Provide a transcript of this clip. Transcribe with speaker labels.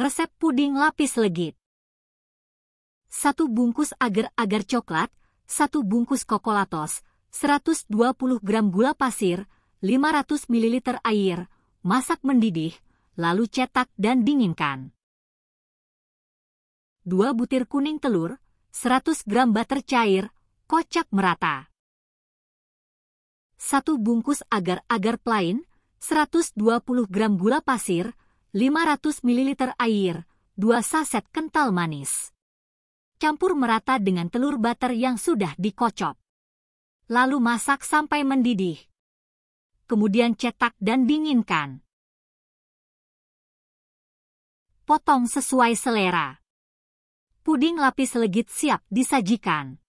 Speaker 1: Resep puding lapis legit. 1 bungkus agar-agar coklat, 1 bungkus kokolatos, 120 gram gula pasir, 500 ml air, masak mendidih, lalu cetak dan dinginkan. 2 butir kuning telur, 100 gram butter cair, kocak merata. 1 bungkus agar-agar plain, 120 gram gula pasir, 500 ml air, 2 saset kental manis. Campur merata dengan telur butter yang sudah dikocok. Lalu masak sampai mendidih.
Speaker 2: Kemudian cetak dan dinginkan. Potong sesuai selera. Puding lapis legit siap disajikan.